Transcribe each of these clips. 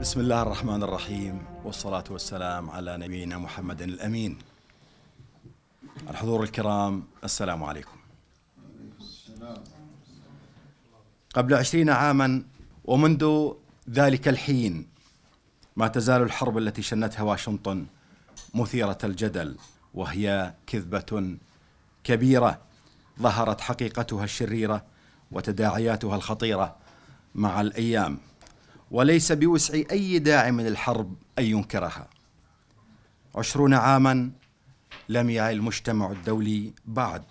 بسم الله الرحمن الرحيم والصلاة والسلام على نبينا محمد الأمين الحضور الكرام السلام عليكم قبل عشرين عاما ومنذ ذلك الحين ما تزال الحرب التي شنتها واشنطن مثيرة الجدل وهي كذبة كبيرة ظهرت حقيقتها الشريره وتداعياتها الخطيره مع الايام وليس بوسع اي داع من الحرب ان ينكرها عشرون عاما لم يعي المجتمع الدولي بعد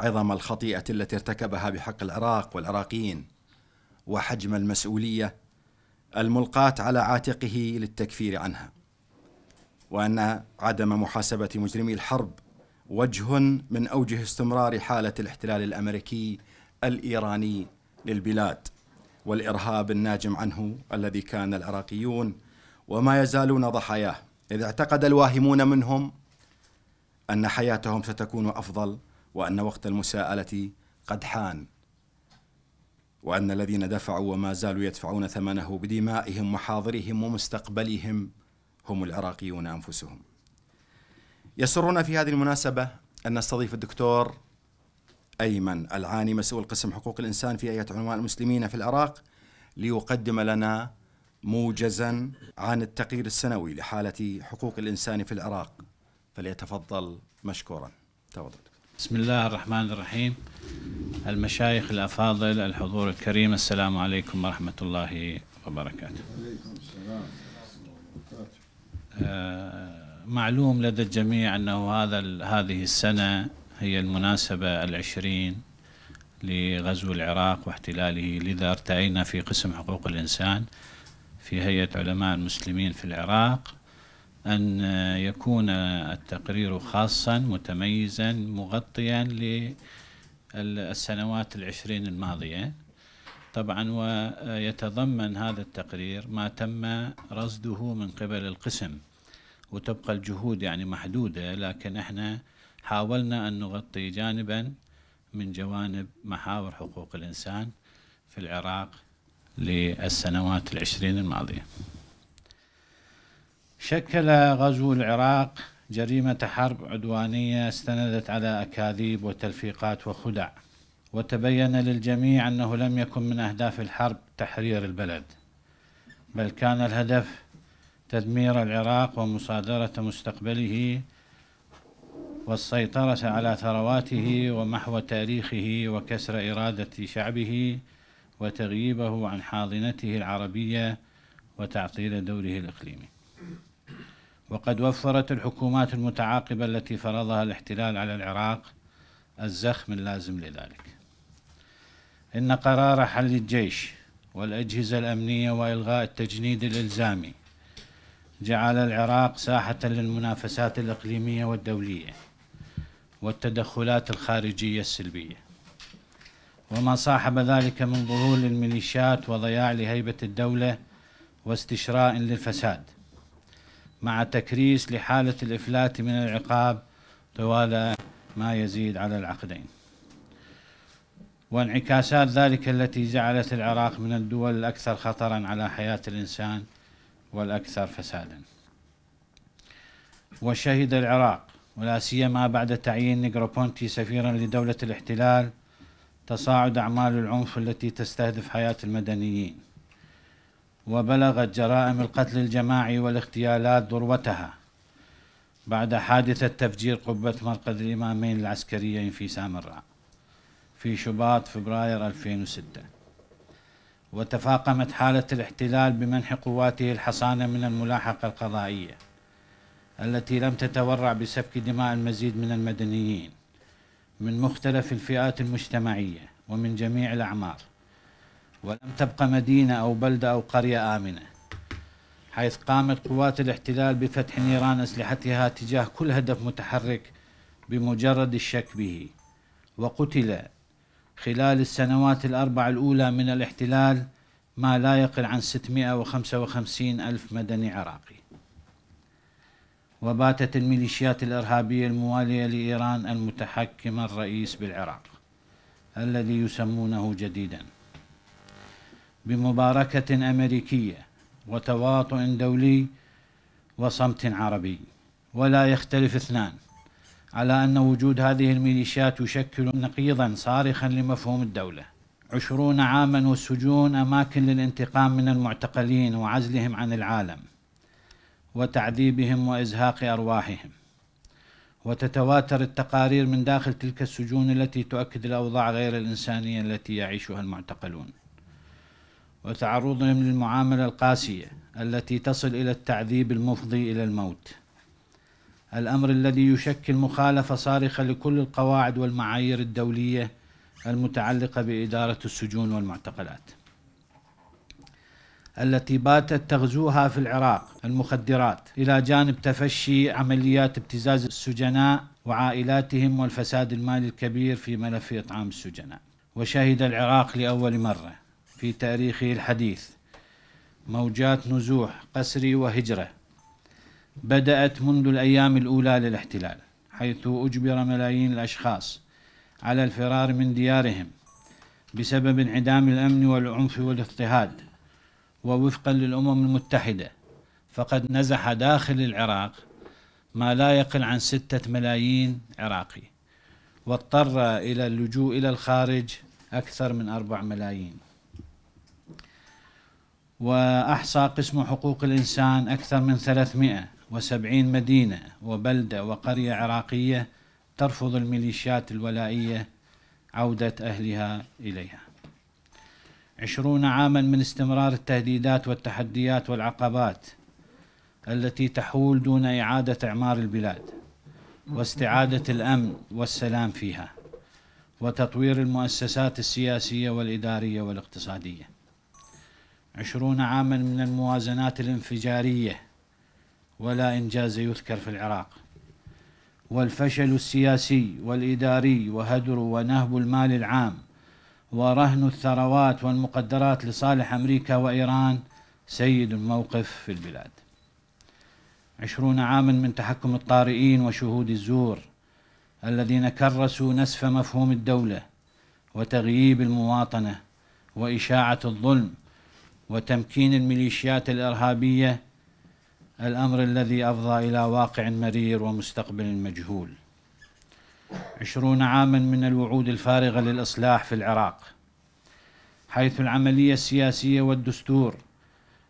عظم الخطيئه التي ارتكبها بحق العراق والعراقيين وحجم المسؤوليه الملقاه على عاتقه للتكفير عنها وان عدم محاسبه مجرمي الحرب وجه من اوجه استمرار حاله الاحتلال الامريكي الايراني للبلاد والارهاب الناجم عنه الذي كان العراقيون وما يزالون ضحاياه اذ اعتقد الواهمون منهم ان حياتهم ستكون افضل وان وقت المساءله قد حان وان الذين دفعوا وما زالوا يدفعون ثمنه بدمائهم وحاضرهم ومستقبلهم هم العراقيون انفسهم يسرنا في هذه المناسبة أن نستضيف الدكتور أيمن العاني مسؤول قسم حقوق الإنسان في هيئة علماء المسلمين في العراق ليقدم لنا موجزا عن التقرير السنوي لحالة حقوق الإنسان في العراق فليتفضل مشكورا تفضل بسم الله الرحمن الرحيم المشايخ الأفاضل الحضور الكريم السلام عليكم ورحمة الله وبركاته عليكم السلام آه، معلوم لدى الجميع أنه هذا هذه السنة هي المناسبة العشرين لغزو العراق واحتلاله لذا ارتأينا في قسم حقوق الإنسان في هيئة علماء المسلمين في العراق أن يكون التقرير خاصا متميزا مغطيا للسنوات العشرين الماضية طبعا ويتضمن هذا التقرير ما تم رصده من قبل القسم وتبقى الجهود يعني محدودة لكن احنا حاولنا أن نغطي جانبا من جوانب محاور حقوق الإنسان في العراق للسنوات العشرين الماضية شكل غزو العراق جريمة حرب عدوانية استندت على أكاذيب وتلفيقات وخدع وتبين للجميع أنه لم يكن من أهداف الحرب تحرير البلد بل كان الهدف تدمير العراق ومصادرة مستقبله والسيطرة على ثرواته ومحو تاريخه وكسر إرادة شعبه وتغييبه عن حاضنته العربية وتعطيل دوره الإقليمي وقد وفرت الحكومات المتعاقبة التي فرضها الاحتلال على العراق الزخم اللازم لذلك إن قرار حل الجيش والأجهزة الأمنية وإلغاء التجنيد الإلزامي جعل العراق ساحة للمنافسات الإقليمية والدولية والتدخلات الخارجية السلبية وما صاحب ذلك من ظهور للميليشيات وضياع لهيبة الدولة واستشراء للفساد مع تكريس لحالة الإفلات من العقاب طوال ما يزيد على العقدين وانعكاسات ذلك التي جعلت العراق من الدول الأكثر خطرا على حياة الإنسان والأكثر فسادا وشهد العراق ولا سيما بعد تعيين نيغروبونتي سفيرا لدولة الاحتلال تصاعد أعمال العنف التي تستهدف حياة المدنيين وبلغت جرائم القتل الجماعي والاغتيالات ذروتها بعد حادثة تفجير قبة مرقد الإمامين العسكريين في سامراء في شباط فبراير 2006 وتفاقمت حالة الاحتلال بمنح قواته الحصانة من الملاحقة القضائية التي لم تتورع بسفك دماء المزيد من المدنيين من مختلف الفئات المجتمعية ومن جميع الأعمار ولم تبقى مدينة أو بلدة أو قرية آمنة حيث قامت قوات الاحتلال بفتح نيران أسلحتها تجاه كل هدف متحرك بمجرد الشك به وقتل خلال السنوات الأربع الأولى من الاحتلال ما لا يقل عن 655 ألف مدني عراقي وباتت الميليشيات الإرهابية الموالية لإيران المتحكم الرئيس بالعراق الذي يسمونه جديدا بمباركة أمريكية وتواطؤ دولي وصمت عربي ولا يختلف اثنان على أن وجود هذه الميليشيات يشكل نقيضا صارخا لمفهوم الدولة عشرون عاما والسجون أماكن للانتقام من المعتقلين وعزلهم عن العالم وتعذيبهم وإزهاق أرواحهم وتتواتر التقارير من داخل تلك السجون التي تؤكد الأوضاع غير الإنسانية التي يعيشها المعتقلون وتعرضهم للمعاملة القاسية التي تصل إلى التعذيب المفضي إلى الموت الأمر الذي يشكل مخالفة صارخة لكل القواعد والمعايير الدولية المتعلقة بإدارة السجون والمعتقلات التي باتت تغزوها في العراق المخدرات إلى جانب تفشي عمليات ابتزاز السجناء وعائلاتهم والفساد المالي الكبير في ملف إطعام السجناء وشهد العراق لأول مرة في تاريخه الحديث موجات نزوح قسري وهجره بدأت منذ الأيام الأولى للاحتلال حيث أجبر ملايين الأشخاص على الفرار من ديارهم بسبب انعدام الأمن والعنف والاضطهاد ووفقا للأمم المتحدة فقد نزح داخل العراق ما لا يقل عن ستة ملايين عراقي واضطر إلى اللجوء إلى الخارج أكثر من أربع ملايين وأحصى قسم حقوق الإنسان أكثر من 300 وسبعين مدينة وبلدة وقرية عراقية ترفض الميليشيات الولائية عودة أهلها إليها عشرون عاما من استمرار التهديدات والتحديات والعقبات التي تحول دون إعادة إعمار البلاد واستعادة الأمن والسلام فيها وتطوير المؤسسات السياسية والإدارية والاقتصادية عشرون عاما من الموازنات الانفجارية ولا إنجاز يذكر في العراق والفشل السياسي والإداري وهدر ونهب المال العام ورهن الثروات والمقدرات لصالح أمريكا وإيران سيد الموقف في البلاد عشرون عاما من تحكم الطارئين وشهود الزور الذين كرسوا نسف مفهوم الدولة وتغييب المواطنة وإشاعة الظلم وتمكين الميليشيات الإرهابية الأمر الذي أفضى إلى واقع مرير ومستقبل مجهول عشرون عاما من الوعود الفارغة للإصلاح في العراق حيث العملية السياسية والدستور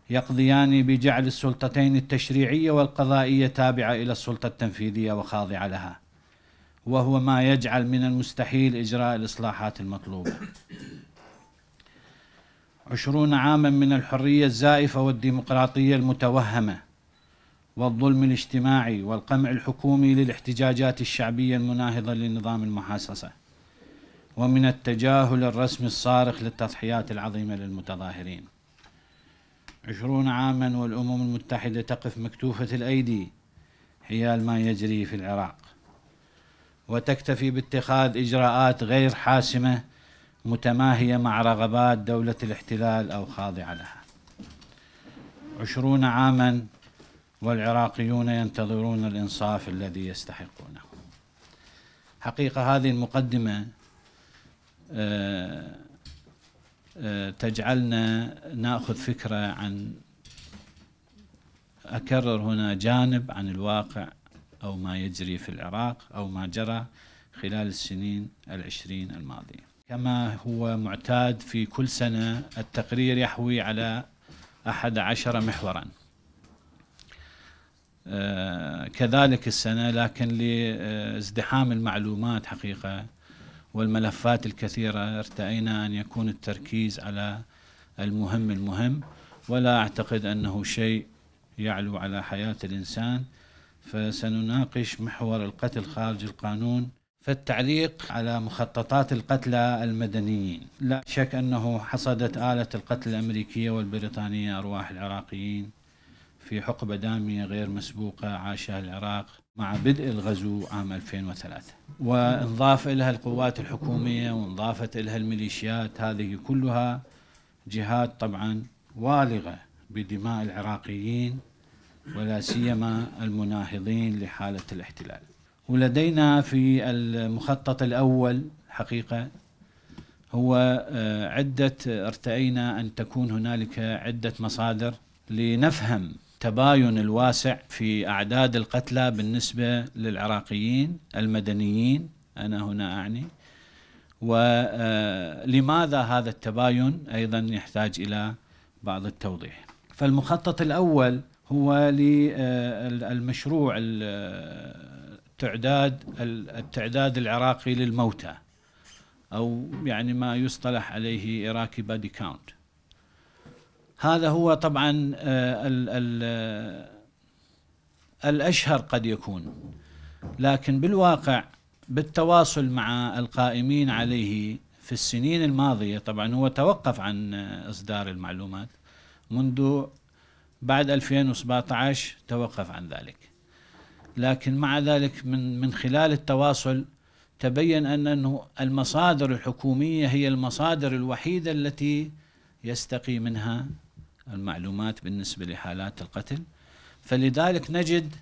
يقضيان بجعل السلطتين التشريعية والقضائية تابعة إلى السلطة التنفيذية وخاضعة لها وهو ما يجعل من المستحيل إجراء الإصلاحات المطلوبة عشرون عاما من الحرية الزائفة والديمقراطية المتوهمة والظلم الاجتماعي والقمع الحكومي للاحتجاجات الشعبية المناهضة لنظام المحاصصة ومن التجاهل الرسمي الصارخ للتضحيات العظيمة للمتظاهرين عشرون عاما والأمم المتحدة تقف مكتوفة الأيدي حيال ما يجري في العراق وتكتفي باتخاذ إجراءات غير حاسمة متماهية مع رغبات دولة الاحتلال أو خاضعة لها عشرون عاماً والعراقيون ينتظرون الإنصاف الذي يستحقونه حقيقة هذه المقدمة آه، آه، تجعلنا ناخذ فكره عن اكرر هنا جانب عن الواقع او ما يجري في العراق او ما جرى خلال السنين العشرين الماضيه. كما هو معتاد في كل سنه التقرير يحوي على احد عشر محورا آه، كذلك السنة لكن لازدحام المعلومات حقيقة والملفات الكثيرة ارتأينا أن يكون التركيز على المهم المهم ولا أعتقد أنه شيء يعلو على حياة الإنسان فسنناقش محور القتل خارج القانون فالتعليق على مخططات القتلى المدنيين لا شك أنه حصدت آلة القتل الأمريكية والبريطانية أرواح العراقيين في حقبة دامية غير مسبوقة عاشها العراق مع بدء الغزو عام 2003 وانضاف إلها القوات الحكومية وانضافت إلها الميليشيات هذه كلها جهات طبعا والغة بدماء العراقيين ولا سيما المناهضين لحالة الاحتلال ولدينا في المخطط الأول حقيقة هو آه، عدة ارتأينا أن تكون هنالك عدة مصادر لنفهم التباين الواسع في أعداد القتلى بالنسبة للعراقيين المدنيين أنا هنا أعني ولماذا آه، هذا التباين أيضا يحتاج إلى بعض التوضيح فالمخطط الأول هو للمشروع آه، التعداد آه، التعداد العراقي للموتى أو يعني ما يصطلح عليه إراكي بادي كاونت هذا هو طبعا الـ آه، الـ آه، الأشهر قد يكون لكن بالواقع بالتواصل مع القائمين عليه في السنين الماضية طبعا هو توقف عن آه، إصدار المعلومات منذ بعد 2017 توقف عن ذلك لكن مع ذلك من من خلال التواصل تبين أن أنه المصادر الحكومية هي المصادر الوحيدة التي يستقي منها المعلومات بالنسبة لحالات القتل فلذلك نجد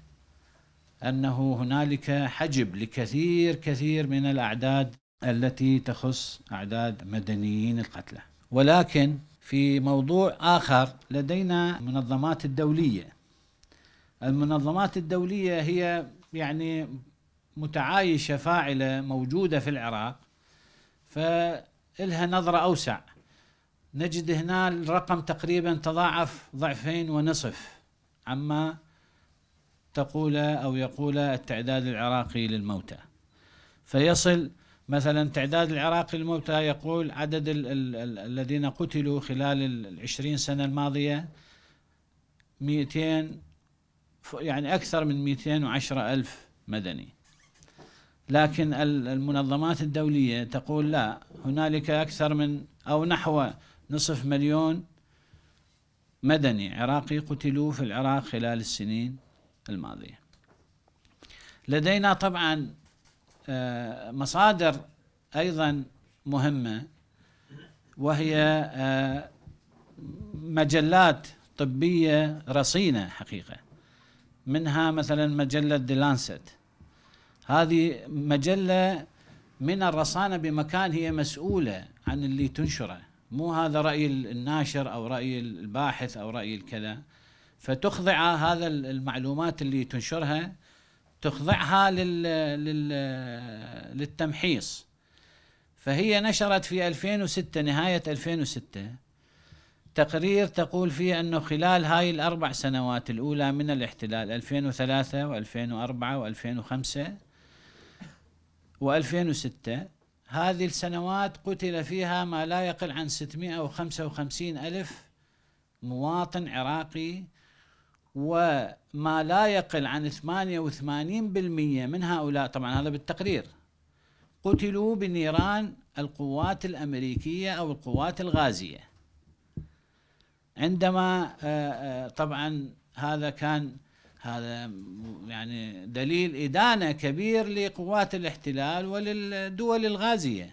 أنه هنالك حجب لكثير كثير من الأعداد التي تخص أعداد مدنيين القتلى ولكن في موضوع آخر لدينا منظمات الدولية المنظمات الدولية هي يعني متعايشة فاعلة موجودة في العراق فإلها نظرة أوسع نجد هنا الرقم تقريبا تضاعف ضعفين ونصف عما تقول أو يقول التعداد العراقي للموتى فيصل مثلا تعداد العراقي للموتى يقول عدد الـ الـ الـ الذين قتلوا خلال العشرين سنة الماضية 200 يعني أكثر من 210 ألف مدني لكن المنظمات الدولية تقول لا هنالك أكثر من أو نحو نصف مليون مدني عراقي قتلوا في العراق خلال السنين الماضية لدينا طبعا آه، مصادر أيضا مهمة وهي آه، مجلات طبية رصينة حقيقة منها مثلا مجلة دلانست هذه مجلة من الرصانة بمكان هي مسؤولة عن اللي تنشره مو هذا رأي الناشر أو رأي الباحث أو رأي الكذا فتخضع هذا المعلومات اللي تنشرها تخضعها لل... لل... للتمحيص فهي نشرت في 2006 نهاية 2006 تقرير تقول فيه أنه خلال هاي الأربع سنوات الأولى من الاحتلال 2003 و2004 و2005 و2006 هذه السنوات قتل فيها ما لا يقل عن 655 ألف مواطن عراقي وما لا يقل عن 88% من هؤلاء طبعا هذا بالتقرير قتلوا بنيران القوات الأمريكية أو القوات الغازية عندما آه، آه، طبعا هذا كان هذا يعني دليل إدانة كبير لقوات الاحتلال وللدول الغازية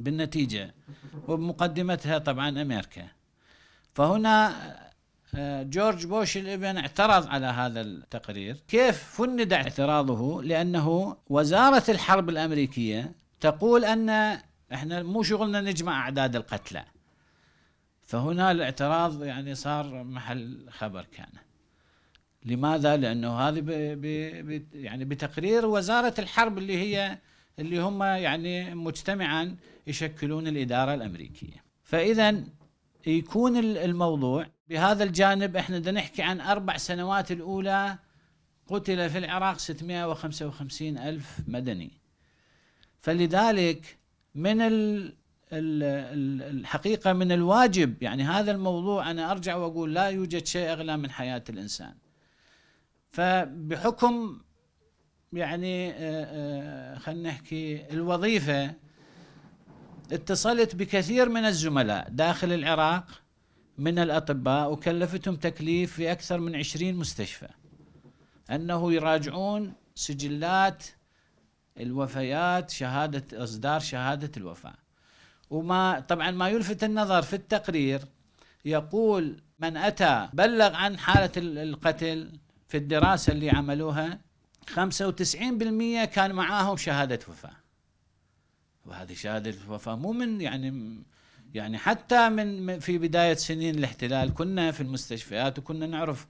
بالنتيجة وبمقدمتها طبعا أمريكا فهنا آه، جورج بوش الابن اعترض على هذا التقرير كيف فند اعتراضه لأنه وزارة الحرب الأمريكية تقول أن احنا مو شغلنا نجمع أعداد القتلى فهنا الاعتراض يعني صار محل خبر كان لماذا؟ لانه هذه يعني بتقرير وزاره الحرب اللي هي اللي هم يعني مجتمعا يشكلون الاداره الامريكيه. فاذا يكون الموضوع بهذا الجانب احنا بدنا نحكي عن اربع سنوات الاولى قتل في العراق 655 ألف مدني فلذلك من الحقيقة من الواجب يعني هذا الموضوع أنا أرجع وأقول لا يوجد شيء أغلى من حياة الإنسان فبحكم يعني آه، آه، خلينا نحكي الوظيفة اتصلت بكثير من الزملاء داخل العراق من الأطباء وكلفتهم تكليف في أكثر من عشرين مستشفى أنه يراجعون سجلات الوفيات شهادة إصدار شهادة الوفاة وما طبعا ما يلفت النظر في التقرير يقول من أتى بلغ عن حالة القتل في الدراسة اللي عملوها 95% كان معاهم شهادة وفاة وهذه شهادة الوفاة مو من يعني يعني حتى من في بداية سنين الاحتلال كنا في المستشفيات وكنا نعرف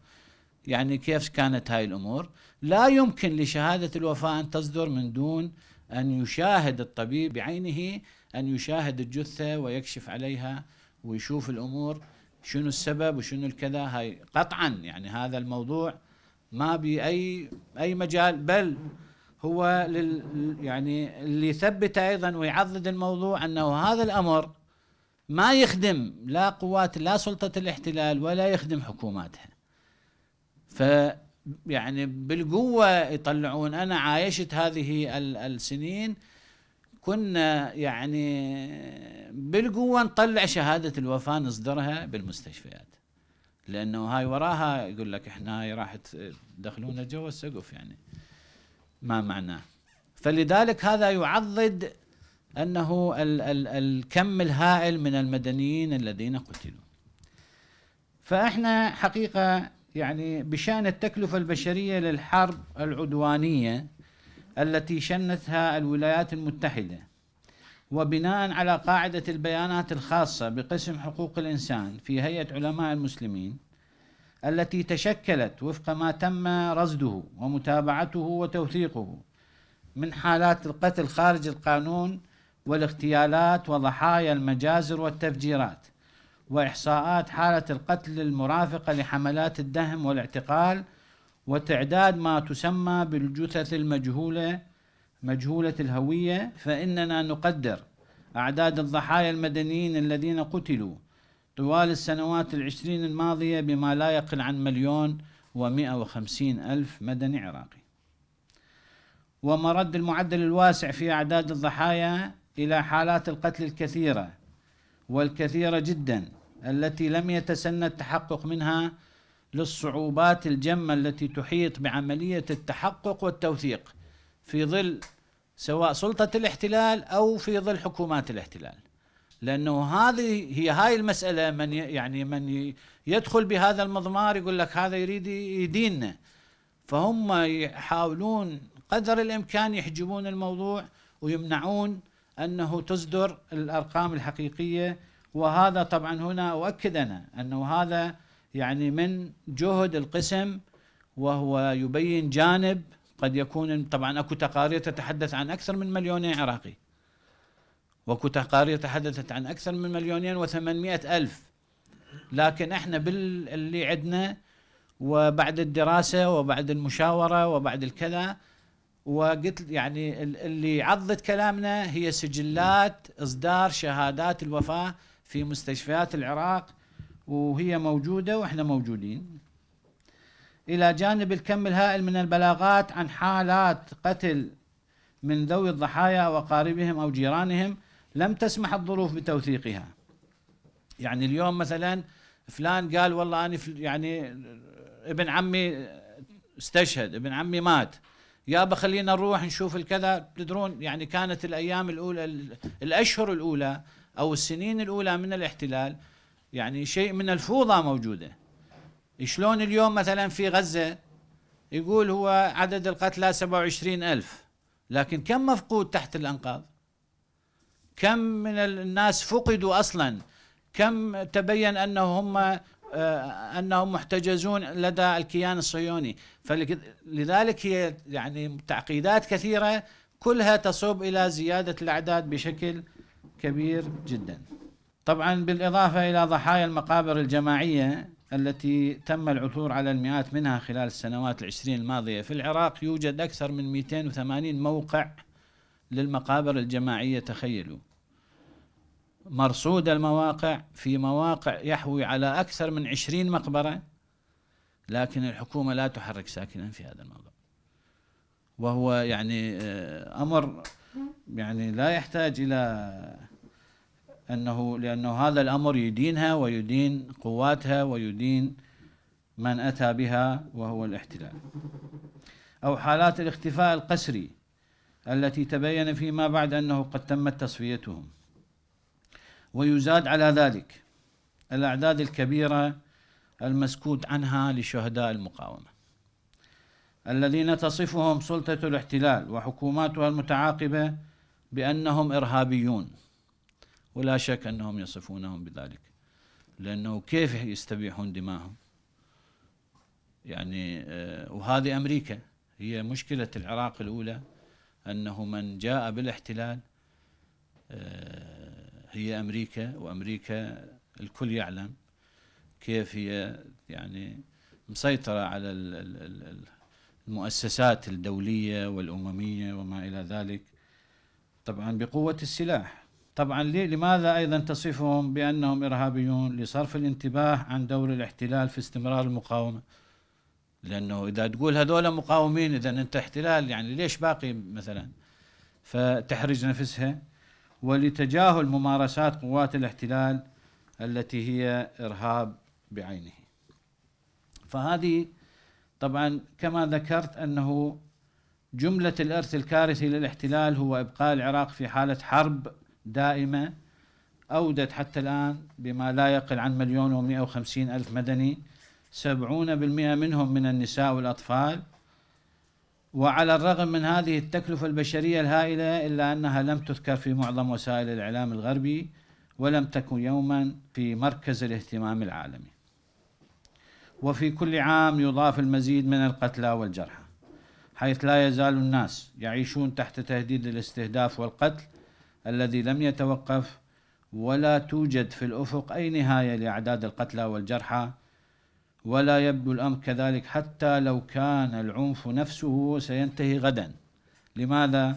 يعني كيف كانت هاي الأمور لا يمكن لشهادة الوفاة أن تصدر من دون أن يشاهد الطبيب بعينه أن يشاهد الجثة ويكشف عليها ويشوف الأمور شنو السبب وشنو الكذا هاي قطعا يعني هذا الموضوع ما بأي أي مجال بل هو لل يعني اللي يثبت أيضا ويعضد الموضوع أنه هذا الأمر ما يخدم لا قوات لا سلطة الاحتلال ولا يخدم حكوماتها ف يعني بالقوة يطلعون أنا عايشت هذه السنين كنا يعني بالقوة نطلع شهادة الوفاة نصدرها بالمستشفيات لانه هاي وراها يقول لك احنا هاي راح تدخلونا جوا السقف يعني ما معناه فلذلك هذا يعضد انه ال ال الكم الهائل من المدنيين الذين قتلوا فاحنا حقيقه يعني بشان التكلفه البشريه للحرب العدوانيه التي شنتها الولايات المتحده وبناء على قاعدة البيانات الخاصة بقسم حقوق الإنسان في هيئة علماء المسلمين التي تشكلت وفق ما تم رصده ومتابعته وتوثيقه من حالات القتل خارج القانون والاغتيالات وضحايا المجازر والتفجيرات وإحصاءات حالة القتل المرافقة لحملات الدهم والاعتقال وتعداد ما تسمى بالجثث المجهولة مجهولة الهوية فإننا نقدر أعداد الضحايا المدنيين الذين قتلوا طوال السنوات العشرين الماضية بما لا يقل عن مليون ومئة وخمسين ألف مدني عراقي ومرد المعدل الواسع في أعداد الضحايا إلى حالات القتل الكثيرة والكثيرة جدا التي لم يتسنى التحقق منها للصعوبات الجمة التي تحيط بعملية التحقق والتوثيق في ظل سواء سلطة الاحتلال أو في ظل حكومات الاحتلال لأنه هذه هي هاي المسألة من يعني من يدخل بهذا المضمار يقول لك هذا يريد يديننا فهم يحاولون قدر الإمكان يحجبون الموضوع ويمنعون أنه تصدر الأرقام الحقيقية وهذا طبعا هنا أؤكد أنا أنه هذا يعني من جهد القسم وهو يبين جانب قد يكون طبعا اكو تقارير تتحدث عن اكثر من مليونين عراقي واكو تقارير تحدثت عن اكثر من مليونين و الف لكن احنا باللي عندنا وبعد الدراسه وبعد المشاوره وبعد الكذا وقلت يعني اللي عضت كلامنا هي سجلات اصدار شهادات الوفاه في مستشفيات العراق وهي موجوده واحنا موجودين إلى جانب الكم الهائل من البلاغات عن حالات قتل من ذوي الضحايا وقاربهم أو جيرانهم لم تسمح الظروف بتوثيقها يعني اليوم مثلا فلان قال والله أنا يعني ابن عمي استشهد ابن عمي مات يابا خلينا نروح نشوف الكذا تدرون يعني كانت الأيام الأولى الأشهر الأولى أو السنين الأولى من الاحتلال يعني شيء من الفوضى موجوده شلون اليوم مثلا في غزة يقول هو عدد القتلى 27 ألف لكن كم مفقود تحت الأنقاض كم من الناس فقدوا أصلا كم تبين أنهم آه، أنهم محتجزون لدى الكيان الصهيوني فلذلك هي يعني تعقيدات كثيرة كلها تصوب إلى زيادة الأعداد بشكل كبير جدا طبعا بالإضافة إلى ضحايا المقابر الجماعية التي تم العثور على المئات منها خلال السنوات العشرين الماضية في العراق يوجد أكثر من 280 موقع للمقابر الجماعية تخيلوا مرصود المواقع في مواقع يحوي على أكثر من 20 مقبرة لكن الحكومة لا تحرك ساكنا في هذا الموضوع وهو يعني آه، أمر يعني لا يحتاج إلى أنه لأنه هذا الأمر يدينها ويدين قواتها ويدين من أتى بها وهو الاحتلال أو حالات الاختفاء القسري التي تبين فيما بعد أنه قد تمت تصفيتهم ويزاد على ذلك الأعداد الكبيرة المسكوت عنها لشهداء المقاومة الذين تصفهم سلطة الاحتلال وحكوماتها المتعاقبة بأنهم إرهابيون ولا شك أنهم يصفونهم بذلك لأنه كيف يستبيحون دماءهم يعني آه، وهذه أمريكا هي مشكلة العراق الأولى أنه من جاء بالاحتلال آه، هي أمريكا وأمريكا الكل يعلم كيف هي يعني مسيطرة على المؤسسات الدولية والأممية وما إلى ذلك طبعا بقوة السلاح طبعا لماذا أيضا تصفهم بأنهم إرهابيون لصرف الانتباه عن دور الاحتلال في استمرار المقاومة لأنه إذا تقول هذول مقاومين إذا أنت احتلال يعني ليش باقي مثلا فتحرج نفسها ولتجاهل ممارسات قوات الاحتلال التي هي إرهاب بعينه فهذه طبعا كما ذكرت أنه جملة الإرث الكارثي للاحتلال هو إبقاء العراق في حالة حرب دائمة أودت حتى الآن بما لا يقل عن مليون ومئة وخمسين ألف مدني سبعون بالمئة منهم من النساء والأطفال وعلى الرغم من هذه التكلفة البشرية الهائلة إلا أنها لم تذكر في معظم وسائل الإعلام الغربي ولم تكن يوما في مركز الاهتمام العالمي وفي كل عام يضاف المزيد من القتلى والجرحى حيث لا يزال الناس يعيشون تحت تهديد الاستهداف والقتل الذي لم يتوقف ولا توجد في الأفق أي نهاية لأعداد القتلى والجرحى ولا يبدو الأمر كذلك حتى لو كان العنف نفسه سينتهي غدا لماذا؟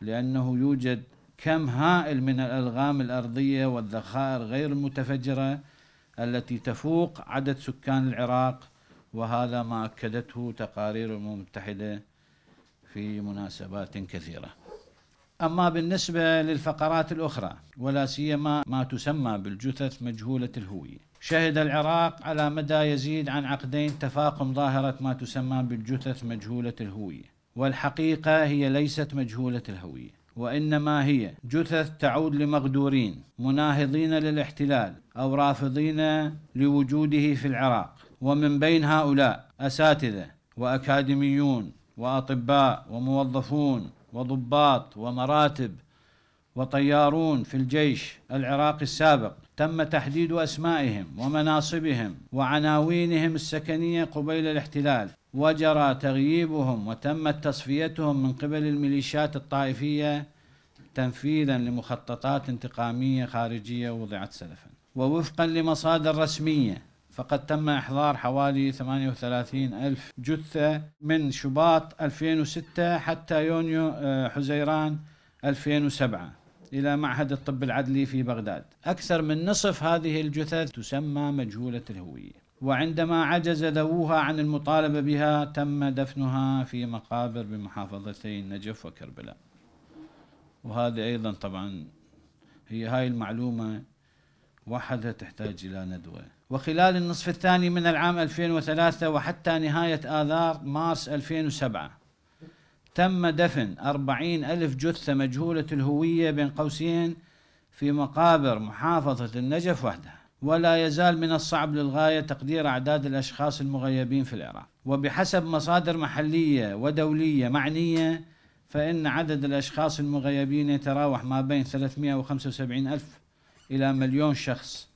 لأنه يوجد كم هائل من الألغام الأرضية والذخائر غير المتفجرة التي تفوق عدد سكان العراق وهذا ما أكدته تقارير الأمم المتحدة في مناسبات كثيره أما بالنسبة للفقرات الأخرى ولا سيما ما تسمى بالجثث مجهولة الهوية شهد العراق على مدى يزيد عن عقدين تفاقم ظاهرة ما تسمى بالجثث مجهولة الهوية والحقيقة هي ليست مجهولة الهوية وإنما هي جثث تعود لمغدورين مناهضين للاحتلال أو رافضين لوجوده في العراق ومن بين هؤلاء أساتذة وأكاديميون وأطباء وموظفون وضباط ومراتب وطيارون في الجيش العراقي السابق تم تحديد أسمائهم ومناصبهم وعناوينهم السكنية قبيل الاحتلال وجرى تغييبهم وتمت تصفيتهم من قبل الميليشيات الطائفية تنفيذا لمخططات انتقامية خارجية وضعت سلفا ووفقا لمصادر رسمية فقد تم إحضار حوالي 38 ألف جثة من شباط 2006 حتى يونيو آه، حزيران 2007 إلى معهد الطب العدلي في بغداد أكثر من نصف هذه الجثث تسمى مجهولة الهوية وعندما عجز ذووها عن المطالبة بها تم دفنها في مقابر بمحافظتي النجف وكربلاء وهذه أيضا طبعا هي هاي المعلومة وحدها تحتاج إلى ندوة وخلال النصف الثاني من العام 2003 وحتى نهاية آذار مارس 2007 تم دفن 40 ألف جثة مجهولة الهوية بين قوسين في مقابر محافظة النجف وحدها ولا يزال من الصعب للغاية تقدير أعداد الأشخاص المغيبين في العراق وبحسب مصادر محلية ودولية معنية فإن عدد الأشخاص المغيبين يتراوح ما بين 375 ألف إلى مليون شخص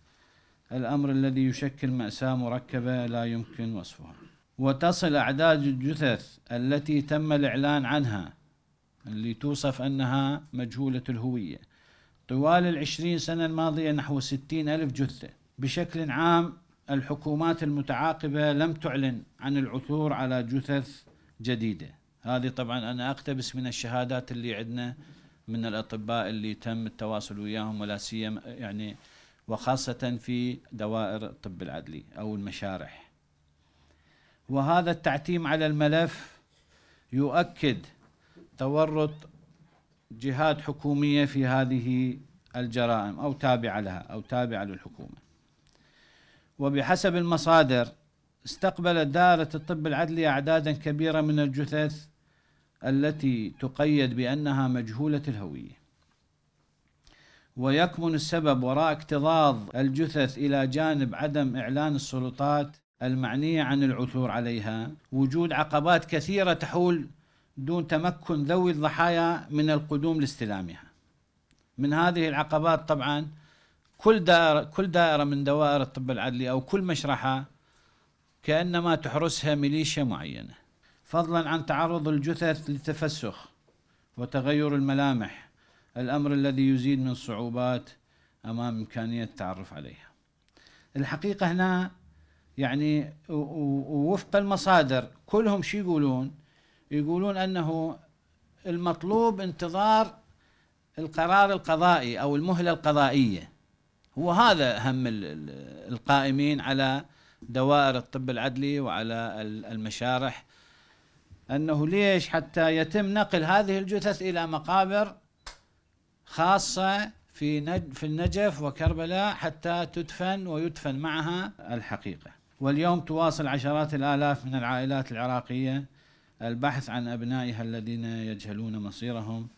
الأمر الذي يشكل مأساة مركبة لا يمكن وصفها وتصل أعداد الجثث التي تم الإعلان عنها اللي توصف أنها مجهولة الهوية طوال العشرين سنة الماضية نحو ستين ألف جثة بشكل عام الحكومات المتعاقبة لم تعلن عن العثور على جثث جديدة هذه طبعا أنا أقتبس من الشهادات اللي عندنا من الأطباء اللي تم التواصل وياهم ولا سيما يعني وخاصة في دوائر الطب العدلي أو المشارح وهذا التعتيم على الملف يؤكد تورط جهات حكومية في هذه الجرائم أو تابعة لها أو تابعة للحكومة وبحسب المصادر استقبلت دائرة الطب العدلي أعدادا كبيرة من الجثث التي تقيد بأنها مجهولة الهوية ويكمن السبب وراء اكتظاظ الجثث الى جانب عدم اعلان السلطات المعنيه عن العثور عليها وجود عقبات كثيره تحول دون تمكن ذوي الضحايا من القدوم لاستلامها من هذه العقبات طبعا كل دائرة, كل دائرة من دوائر الطب العدلي أو كل مشرحة كأنما تحرسها ميليشيا معينة فضلا عن تعرض الجثث للتفسخ وتغير الملامح الأمر الذي يزيد من صعوبات أمام إمكانية التعرف عليها الحقيقة هنا يعني ووفق المصادر كلهم شو يقولون يقولون أنه المطلوب انتظار القرار القضائي أو المهلة القضائية هو هذا هم القائمين على دوائر الطب العدلي وعلى المشارح أنه ليش حتى يتم نقل هذه الجثث إلى مقابر خاصة في في النجف وكربلاء حتى تدفن ويدفن معها الحقيقة واليوم تواصل عشرات الآلاف من العائلات العراقية البحث عن أبنائها الذين يجهلون مصيرهم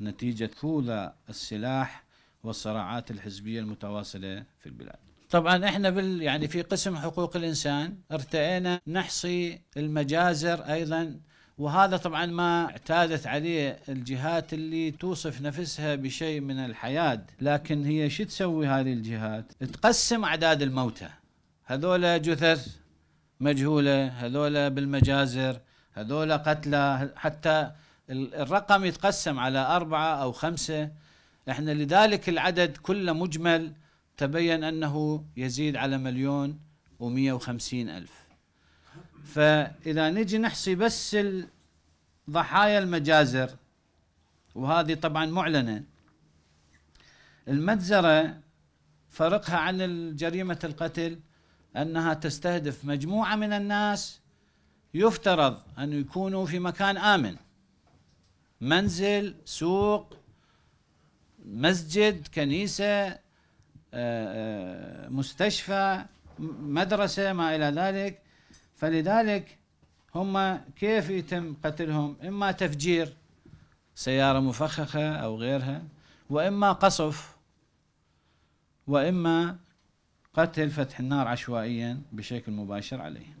نتيجة فوضى السلاح والصراعات الحزبية المتواصلة في البلاد طبعا احنا بال يعني في قسم حقوق الانسان ارتئينا نحصي المجازر ايضا وهذا طبعا ما اعتادت عليه الجهات اللي توصف نفسها بشيء من الحياد لكن هي شو تسوي هذه الجهات تقسم أعداد الموتى هذولا جثث مجهولة هذولا بالمجازر هذولا قتلى حتى الرقم يتقسم على أربعة أو خمسة احنا لذلك العدد كله مجمل تبين أنه يزيد على مليون ومئة وخمسين ألف فاذا نجي نحصي بس ضحايا المجازر وهذه طبعا معلنه المجزره فرقها عن جريمه القتل انها تستهدف مجموعه من الناس يفترض ان يكونوا في مكان امن منزل سوق مسجد كنيسه آه، آه، مستشفى مدرسه ما الى ذلك فلذلك هم كيف يتم قتلهم إما تفجير سيارة مفخخة أو غيرها وإما قصف وإما قتل فتح النار عشوائيا بشكل مباشر عليهم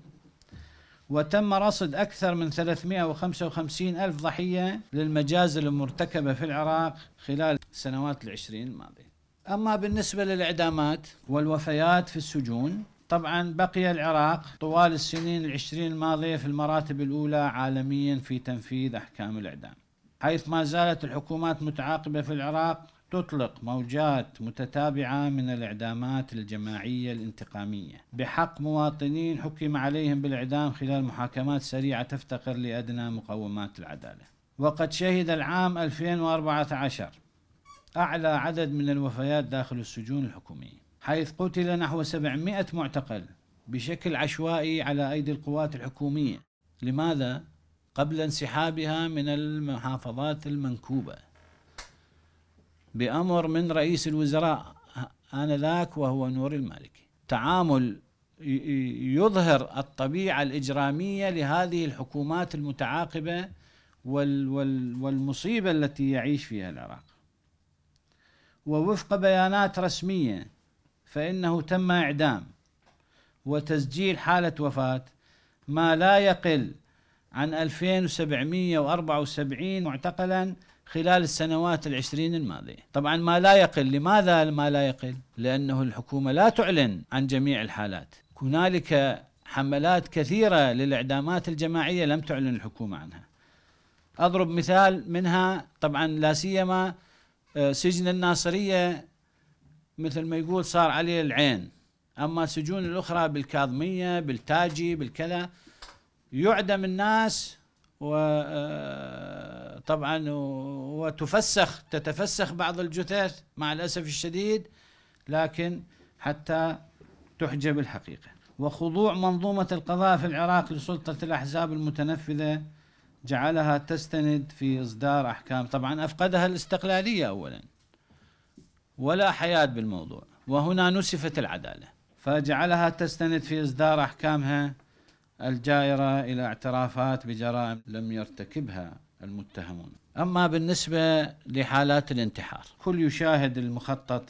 وتم رصد أكثر من 355 ألف ضحية للمجازر المرتكبة في العراق خلال السنوات العشرين الماضية أما بالنسبة للإعدامات والوفيات في السجون طبعا بقي العراق طوال السنين العشرين الماضية في المراتب الأولى عالميا في تنفيذ أحكام الإعدام حيث ما زالت الحكومات متعاقبة في العراق تطلق موجات متتابعة من الإعدامات الجماعية الانتقامية بحق مواطنين حكم عليهم بالإعدام خلال محاكمات سريعة تفتقر لأدنى مقومات العدالة وقد شهد العام 2014 أعلى عدد من الوفيات داخل السجون الحكومية حيث قتل نحو 700 معتقل بشكل عشوائي على أيدي القوات الحكومية لماذا؟ قبل انسحابها من المحافظات المنكوبة بأمر من رئيس الوزراء آنذاك وهو نور المالكي تعامل يظهر الطبيعة الإجرامية لهذه الحكومات المتعاقبة والمصيبة التي يعيش فيها العراق ووفق بيانات رسمية فإنه تم إعدام وتسجيل حالة وفاة ما لا يقل عن 2774 معتقلا خلال السنوات العشرين الماضية طبعا ما لا يقل لماذا ما لا يقل لأنه الحكومة لا تعلن عن جميع الحالات هنالك حملات كثيرة للإعدامات الجماعية لم تعلن الحكومة عنها أضرب مثال منها طبعا لا سيما آه، سجن الناصرية مثل ما يقول صار عليه العين اما السجون الاخرى بالكاظميه بالتاجي بالكذا يعدم الناس وطبعا آه، وتفسخ تتفسخ بعض الجثث مع الاسف الشديد لكن حتى تحجب الحقيقه وخضوع منظومه القضاء في العراق لسلطه الاحزاب المتنفذه جعلها تستند في اصدار احكام طبعا افقدها الاستقلاليه اولا ولا حياة بالموضوع وهنا نسفت العدالة فجعلها تستند في إصدار أحكامها الجائرة إلى اعترافات بجرائم لم يرتكبها المتهمون أما بالنسبة لحالات الانتحار كل يشاهد المخطط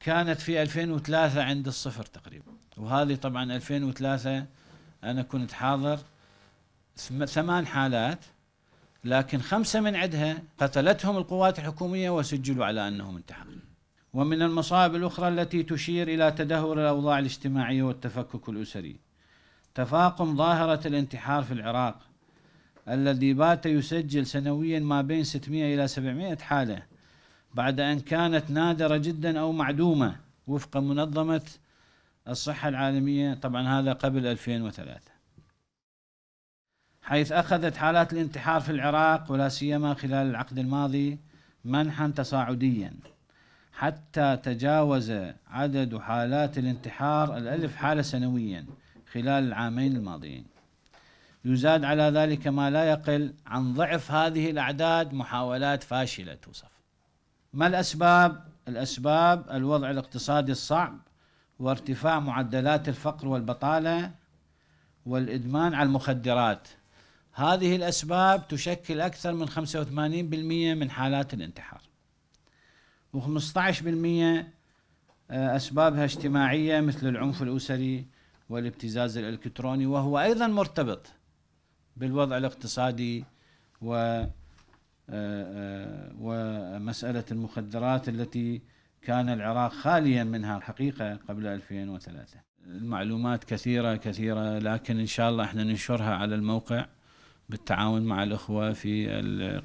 كانت في 2003 عند الصفر تقريبا وهذه طبعا 2003 أنا كنت حاضر ثمان حالات لكن خمسة من عدها قتلتهم القوات الحكومية وسجلوا على أنهم انتحار ومن المصائب الأخرى التي تشير إلى تدهور الأوضاع الاجتماعية والتفكك الأسري تفاقم ظاهرة الانتحار في العراق الذي بات يسجل سنويا ما بين 600 إلى 700 حالة بعد أن كانت نادرة جدا أو معدومة وفق منظمة الصحة العالمية طبعا هذا قبل 2003 حيث أخذت حالات الانتحار في العراق ولا سيما خلال العقد الماضي منحا تصاعديا حتى تجاوز عدد حالات الانتحار الألف حالة سنويا خلال العامين الماضيين يزاد على ذلك ما لا يقل عن ضعف هذه الأعداد محاولات فاشلة توصف ما الأسباب؟ الأسباب الوضع الاقتصادي الصعب وارتفاع معدلات الفقر والبطالة والإدمان على المخدرات هذه الأسباب تشكل أكثر من 85% من حالات الانتحار و15% آه، أسبابها اجتماعية مثل العنف الأسري والابتزاز الإلكتروني وهو أيضا مرتبط بالوضع الاقتصادي و آه، آه، ومسألة المخدرات التي كان العراق خاليا منها الحقيقة قبل 2003 المعلومات كثيرة كثيرة لكن إن شاء الله احنا ننشرها على الموقع بالتعاون مع الأخوة في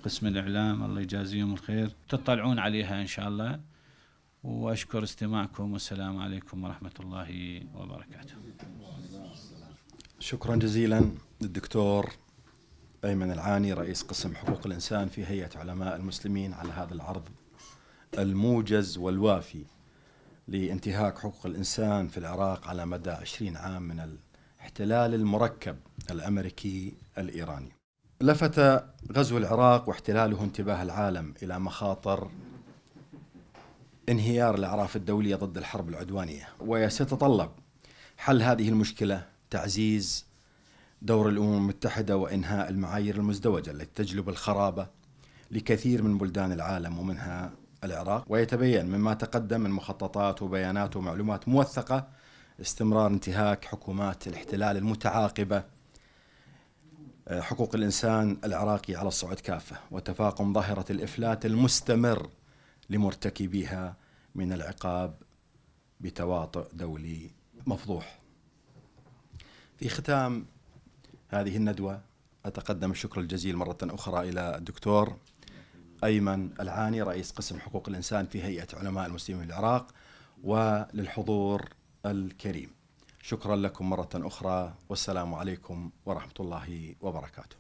قسم الإعلام الله يجازيهم الخير تطلعون عليها إن شاء الله وأشكر استماعكم والسلام عليكم ورحمة الله وبركاته شكرا جزيلا للدكتور أيمن العاني رئيس قسم حقوق الإنسان في هيئة علماء المسلمين على هذا العرض الموجز والوافي لانتهاك حقوق الإنسان في العراق على مدى 20 عام من الاحتلال المركب الامريكي الايراني. لفت غزو العراق واحتلاله انتباه العالم الى مخاطر انهيار الاعراف الدوليه ضد الحرب العدوانيه وسيتطلب حل هذه المشكله تعزيز دور الامم المتحده وانهاء المعايير المزدوجه التي تجلب الخرابه لكثير من بلدان العالم ومنها العراق ويتبين مما تقدم من مخططات وبيانات ومعلومات موثقه استمرار انتهاك حكومات الاحتلال المتعاقبه حقوق الإنسان العراقي على الصعود كافة وتفاقم ظاهرة الإفلات المستمر لمرتكبيها من العقاب بتواطؤ دولي مفضوح في ختام هذه الندوة أتقدم الشكر الجزيل مرة أخرى إلى الدكتور أيمن العاني رئيس قسم حقوق الإنسان في هيئة علماء المسلمين في العراق وللحضور الكريم شكرا لكم مرة أخرى والسلام عليكم ورحمة الله وبركاته